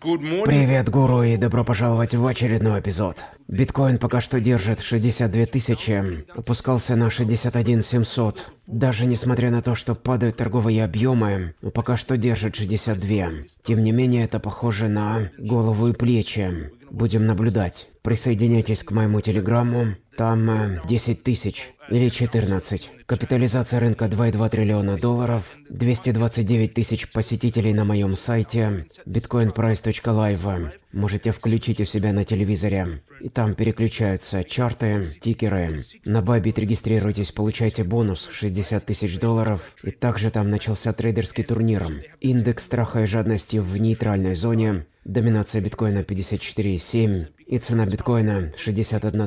Привет, гуру, и добро пожаловать в очередной эпизод. Биткоин пока что держит 62 тысячи, опускался на 61 700. Даже несмотря на то, что падают торговые объемы, пока что держит 62. Тем не менее, это похоже на голову и плечи. Будем наблюдать. Присоединяйтесь к моему телеграмму, там 10 э, тысяч или 14. Капитализация рынка 2,2 триллиона долларов, 229 тысяч посетителей на моем сайте bitcoinprice.live. Можете включить у себя на телевизоре. И там переключаются чарты, тикеры. На Bybit регистрируйтесь, получайте бонус 60 тысяч долларов. И также там начался трейдерский турнир. Индекс страха и жадности в нейтральной зоне. Доминация биткоина 54,7. И цена биткоина 61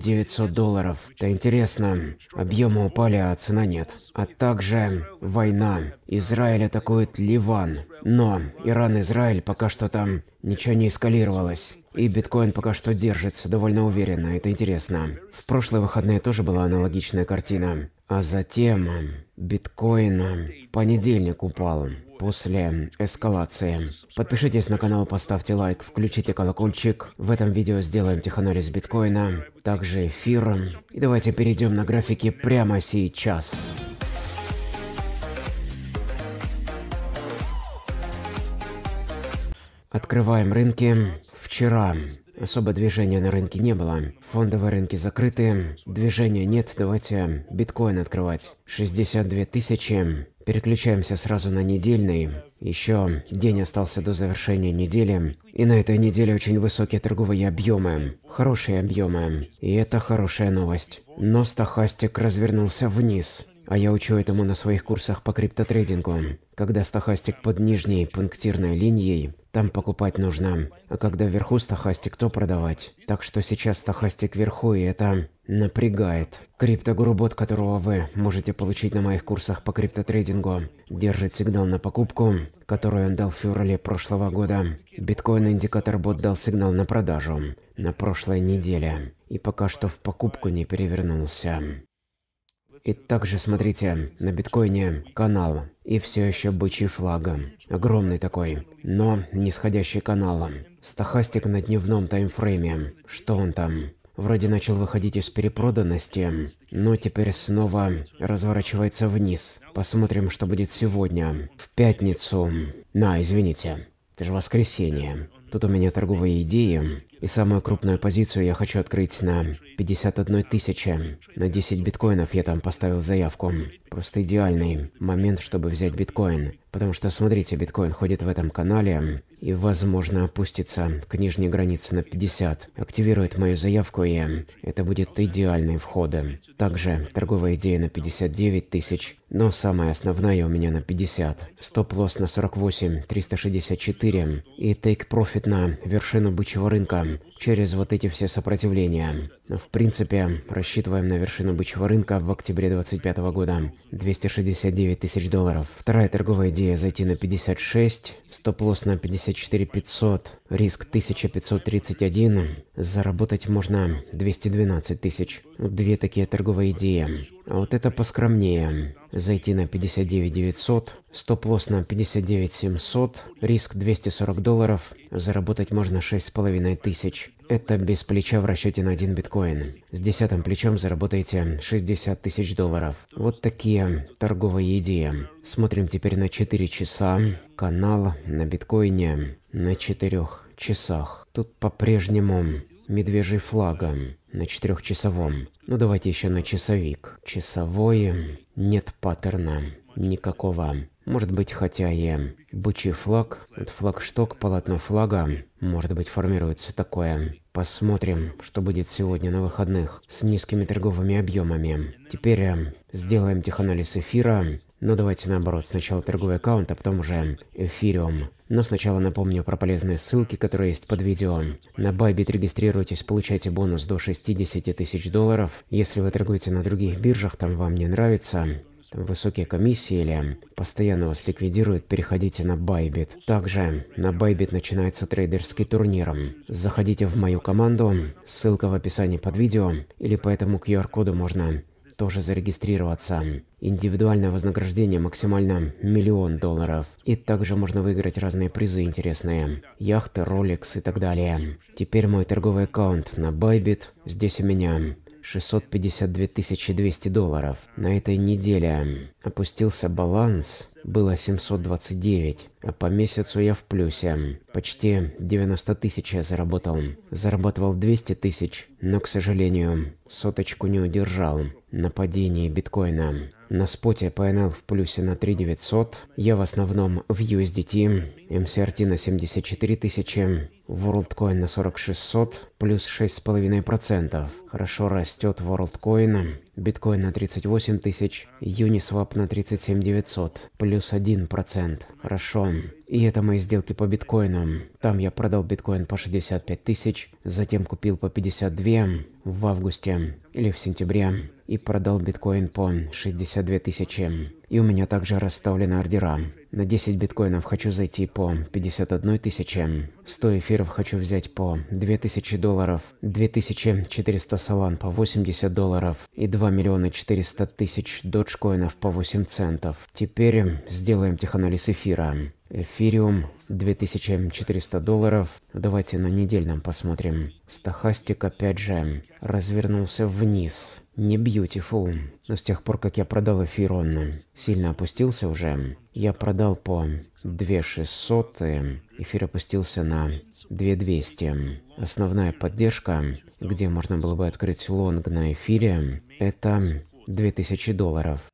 900 долларов. Это интересно. Объемы упали, а цена нет. А также война. Израиль атакует Ливан. Но Иран-Израиль пока что там ничего не эскалировалось. И биткоин пока что держится довольно уверенно, это интересно. В прошлые выходные тоже была аналогичная картина. А затем биткоин в понедельник упал после эскалации. Подпишитесь на канал, поставьте лайк, включите колокольчик. В этом видео сделаем теханализ биткоина, также эфир. И давайте перейдем на графики прямо сейчас. Открываем рынки. Вчера Особо движения на рынке не было. Фондовые рынки закрыты, движения нет, давайте биткоин открывать. 62 тысячи, Переключаемся сразу на недельный. Еще день остался до завершения недели. И на этой неделе очень высокие торговые объемы. Хорошие объемы. И это хорошая новость. Но стахастик развернулся вниз. А я учу этому на своих курсах по криптотрейдингу. Когда стахастик под нижней пунктирной линией, там покупать нужно. А когда вверху стахастик, то продавать. Так что сейчас стахастик вверху, и это напрягает. Криптогуру бот, которого вы можете получить на моих курсах по криптотрейдингу, держит сигнал на покупку, который он дал в феврале прошлого года. Биткоин-индикатор бот дал сигнал на продажу на прошлой неделе и пока что в покупку не перевернулся. И также смотрите на биткоине канал. И все еще бычий флаг. Огромный такой, но нисходящий канал. Стахастик на дневном таймфрейме. Что он там? Вроде начал выходить из перепроданности, но теперь снова разворачивается вниз. Посмотрим, что будет сегодня. В пятницу. На, извините. Это же воскресенье. Тут у меня торговые идеи. И самую крупную позицию я хочу открыть на 51 тысяча. На 10 биткоинов я там поставил заявку. Просто идеальный момент, чтобы взять биткоин. Потому что, смотрите, биткоин ходит в этом канале и, возможно, опустится к нижней границе на 50. Активирует мою заявку и это будет идеальный вход. Также торговая идея на 59 тысяч, но самая основная у меня на 50. Стоп-лосс на 48, 364 и тейк-профит на вершину бычьего рынка через вот эти все сопротивления в принципе, рассчитываем на вершину бычьего рынка в октябре 25 года. 269 тысяч долларов. Вторая торговая идея зайти на 56, стоп-лосс на 54 500, риск 1531, заработать можно 212 тысяч. Две такие торговые идеи. А вот это поскромнее. Зайти на 59 900, стоп-лосс на 59 700, риск 240 долларов, заработать можно 6,5 тысяч. Это без плеча в расчете на один биткоин. С десятым плечом заработаете 60 тысяч долларов. Вот такие торговые идеи. Смотрим теперь на 4 часа. Канал на биткоине на 4 часах. Тут по-прежнему медвежий флагом на четырехчасовом. Ну давайте еще на часовик. Часовой нет паттерна никакого. Может быть, хотя и бычий флаг, флагшток, полотно флага, может быть, формируется такое. Посмотрим, что будет сегодня на выходных с низкими торговыми объемами. Теперь э, сделаем теханализ эфира. Но давайте наоборот, сначала торговый аккаунт, а потом уже эфириум. Но сначала напомню про полезные ссылки, которые есть под видео. На Bybit регистрируйтесь, получайте бонус до 60 тысяч долларов. Если вы торгуете на других биржах, там вам не нравится, высокие комиссии или постоянно вас ликвидируют, переходите на Bybit. Также на Bybit начинается трейдерский турнир. Заходите в мою команду, ссылка в описании под видео, или по этому QR-коду можно тоже зарегистрироваться. Индивидуальное вознаграждение максимально миллион долларов. И также можно выиграть разные призы интересные. Яхты, роликс и так далее. Теперь мой торговый аккаунт на Bybit. Здесь у меня 652 200 долларов. На этой неделе опустился баланс, было 729, а по месяцу я в плюсе. Почти 90 тысяч я заработал. Зарабатывал 200 тысяч, но, к сожалению, соточку не удержал нападении биткоина. На споте PNL в плюсе на 3900, я в основном в USDT, MCRT на 74 тысячи, WorldCoin на 4600, плюс 6,5%. Хорошо растет WorldCoin, биткоин на 38 тысяч, Uniswap на 37900, плюс 1%. Хорошо. И это мои сделки по биткоину. Там я продал биткоин по 65 тысяч, затем купил по 52 в августе или в сентябре и продал биткоин по 62 тысячи. И у меня также расставлены ордера. На 10 биткоинов хочу зайти по 51 тысяче. 100 эфиров хочу взять по 2000 долларов. 2400 салан по 80 долларов. И 2 миллиона 400 тысяч доджкоинов по 8 центов. Теперь сделаем теханализ эфира. Эфириум 2400 долларов. Давайте на недельном посмотрим. Стахастик опять же развернулся вниз. Не beautiful. Но с тех пор, как я продал эфир, он сильно опустился уже. Я продал по 2600. Эфир опустился на 2200. Основная поддержка, где можно было бы открыть лонг на эфире, это 2000 долларов.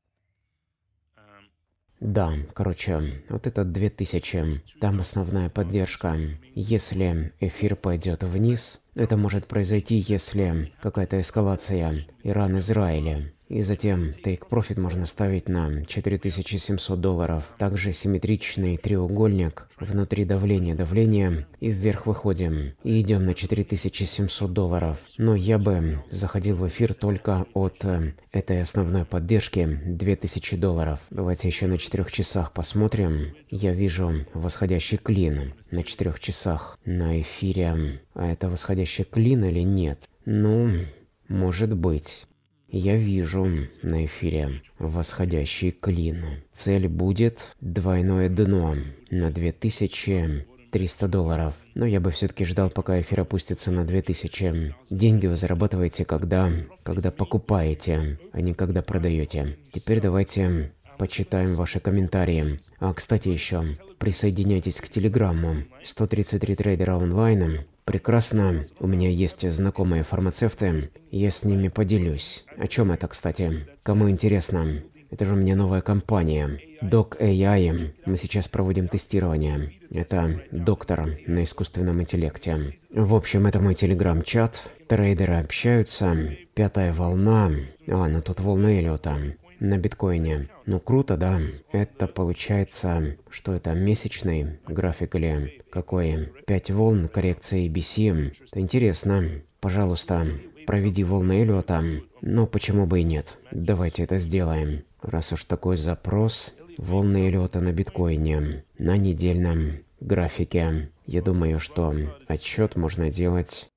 Да, короче, вот это 2000, там основная поддержка. Если эфир пойдет вниз, это может произойти, если какая-то эскалация Иран-Израиля. И затем Take Profit можно ставить на 4700 долларов. Также симметричный треугольник внутри давления, давления и вверх выходим. И идем на 4700 долларов. Но я бы заходил в эфир только от э, этой основной поддержки 2000 долларов. Давайте еще на 4 часах посмотрим. Я вижу восходящий клин на 4 часах на эфире. А это восходящий клин или нет? Ну, может быть. Я вижу на эфире восходящий клин. Цель будет двойное дно на 2300 долларов. Но я бы все-таки ждал, пока эфир опустится на 2000. Деньги вы зарабатываете, когда, когда покупаете, а не когда продаете. Теперь давайте почитаем ваши комментарии. А, кстати, еще присоединяйтесь к Телеграмму. 133 трейдера онлайн Прекрасно. У меня есть знакомые фармацевты. Я с ними поделюсь. О чем это, кстати? Кому интересно? Это же у меня новая компания. Doc AI. Мы сейчас проводим тестирование. Это доктор на искусственном интеллекте. В общем, это мой телеграм-чат. Трейдеры общаются. Пятая волна. А, ну тут волна Эллиота на биткоине. Ну круто, да. Это получается, что это месячный график или какой? 5 волн коррекции BC. Это интересно. Пожалуйста, проведи волны Эллиота. Но почему бы и нет? Давайте это сделаем. Раз уж такой запрос, волны Эллиота на биткоине. На недельном графике. Я думаю, что отчет можно делать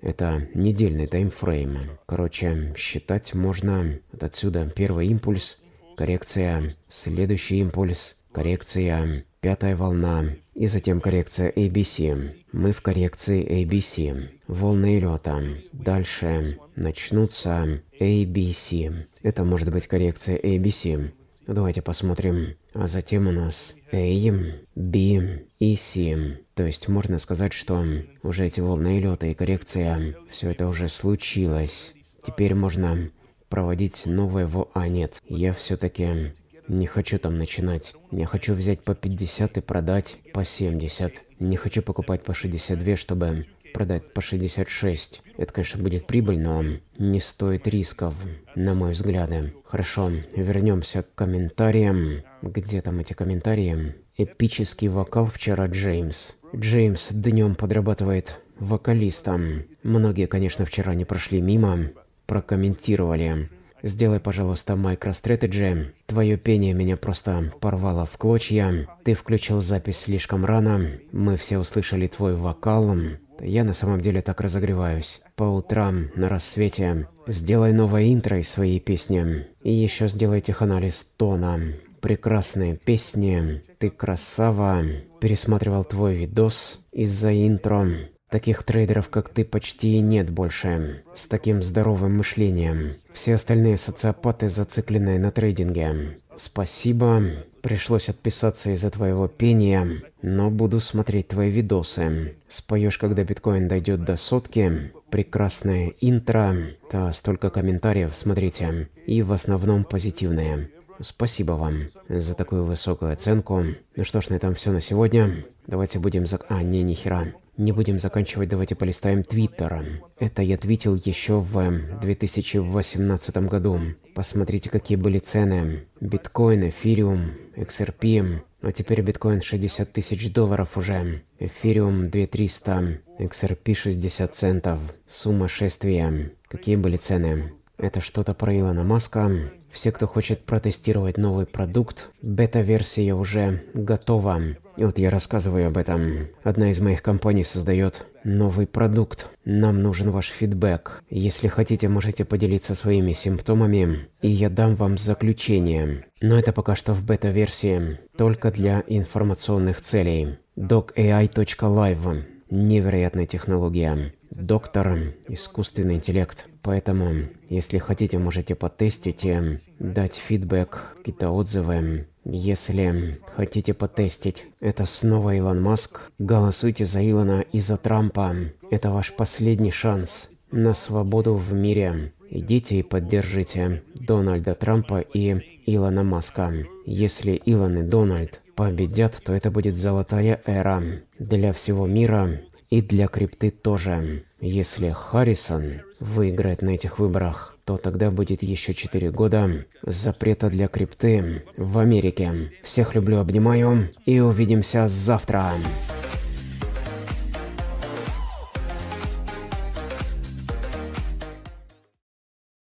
это недельный таймфрейм. Короче, считать можно отсюда первый импульс, коррекция, следующий импульс, коррекция, пятая волна, и затем коррекция ABC. Мы в коррекции ABC. Волны лета. Дальше начнутся ABC. Это может быть коррекция ABC. Давайте посмотрим. А затем у нас A, B и C. То есть можно сказать, что уже эти волны лета и коррекция, все это уже случилось. Теперь можно проводить новые во... А, нет, я все-таки не хочу там начинать. Я хочу взять по 50 и продать по 70. Не хочу покупать по 62, чтобы продать по 66. Это, конечно, будет прибыль, но не стоит рисков, на мой взгляд. Хорошо, вернемся к комментариям. Где там эти комментарии? Эпический вокал вчера Джеймс. Джеймс днем подрабатывает вокалистом. Многие, конечно, вчера не прошли мимо, прокомментировали. Сделай, пожалуйста, MicroStrategy. Твое пение меня просто порвало в клочья. Ты включил запись слишком рано. Мы все услышали твой вокал. Я на самом деле так разогреваюсь. По утрам, на рассвете. Сделай новое интро из своей песни. И еще сделай теханализ тона. Прекрасные песни. Ты красава. Пересматривал твой видос из-за интро. Таких трейдеров, как ты, почти нет больше. С таким здоровым мышлением. Все остальные социопаты, зацикленные на трейдинге. Спасибо. Пришлось отписаться из-за твоего пения, но буду смотреть твои видосы. Споешь, когда биткоин дойдет до сотки. Прекрасное интро. Та столько комментариев, смотрите. И в основном позитивные. Спасибо вам за такую высокую оценку. Ну что ж, на этом все на сегодня. Давайте будем зак... А, не, нихера. Не будем заканчивать, давайте полистаем Твиттера. Это я твитил еще в 2018 году. Посмотрите, какие были цены. Биткоин, эфириум, XRP. А теперь биткоин 60 тысяч долларов уже. Эфириум 2300. XRP 60 центов. Сумасшествие. Какие были цены? Это что-то про Илона Маска. Все, кто хочет протестировать новый продукт, бета-версия уже готова. И вот я рассказываю об этом. Одна из моих компаний создает новый продукт. Нам нужен ваш фидбэк. Если хотите, можете поделиться своими симптомами, и я дам вам заключение. Но это пока что в бета-версии, только для информационных целей. docai.live. Невероятная технология. Доктор, искусственный интеллект. Поэтому, если хотите, можете потестить и дать фидбэк, какие-то отзывы. Если хотите потестить, это снова Илон Маск. Голосуйте за Илона и за Трампа. Это ваш последний шанс на свободу в мире. Идите и поддержите Дональда Трампа и Илона Маска. Если Илон и Дональд победят, то это будет золотая эра для всего мира и для крипты тоже. Если Харрисон выиграет на этих выборах, то тогда будет еще 4 года запрета для крипты в Америке. Всех люблю, обнимаю и увидимся завтра.